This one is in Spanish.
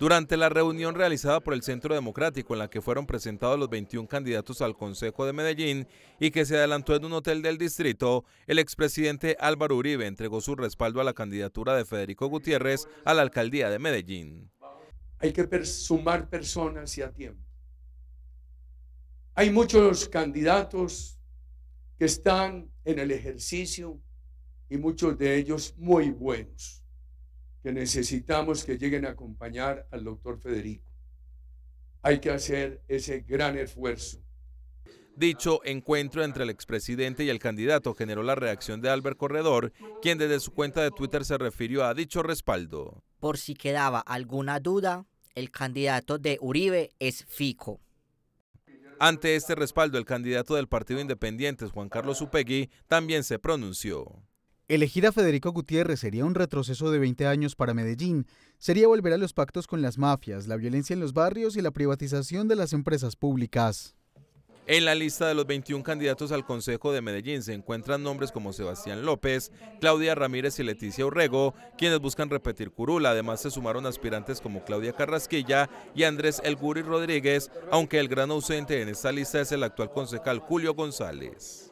Durante la reunión realizada por el Centro Democrático en la que fueron presentados los 21 candidatos al Consejo de Medellín y que se adelantó en un hotel del distrito, el expresidente Álvaro Uribe entregó su respaldo a la candidatura de Federico Gutiérrez a la alcaldía de Medellín. Hay que sumar personas y a tiempo. Hay muchos candidatos que están en el ejercicio y muchos de ellos muy buenos que necesitamos que lleguen a acompañar al doctor Federico. Hay que hacer ese gran esfuerzo. Dicho encuentro entre el expresidente y el candidato generó la reacción de Albert Corredor, quien desde su cuenta de Twitter se refirió a dicho respaldo. Por si quedaba alguna duda, el candidato de Uribe es Fico. Ante este respaldo, el candidato del Partido Independiente, Juan Carlos Upegui, también se pronunció. Elegir a Federico Gutiérrez sería un retroceso de 20 años para Medellín, sería volver a los pactos con las mafias, la violencia en los barrios y la privatización de las empresas públicas. En la lista de los 21 candidatos al Consejo de Medellín se encuentran nombres como Sebastián López, Claudia Ramírez y Leticia Urrego, quienes buscan repetir curula. Además se sumaron aspirantes como Claudia Carrasquilla y Andrés Elguri Rodríguez, aunque el gran ausente en esta lista es el actual concejal Julio González.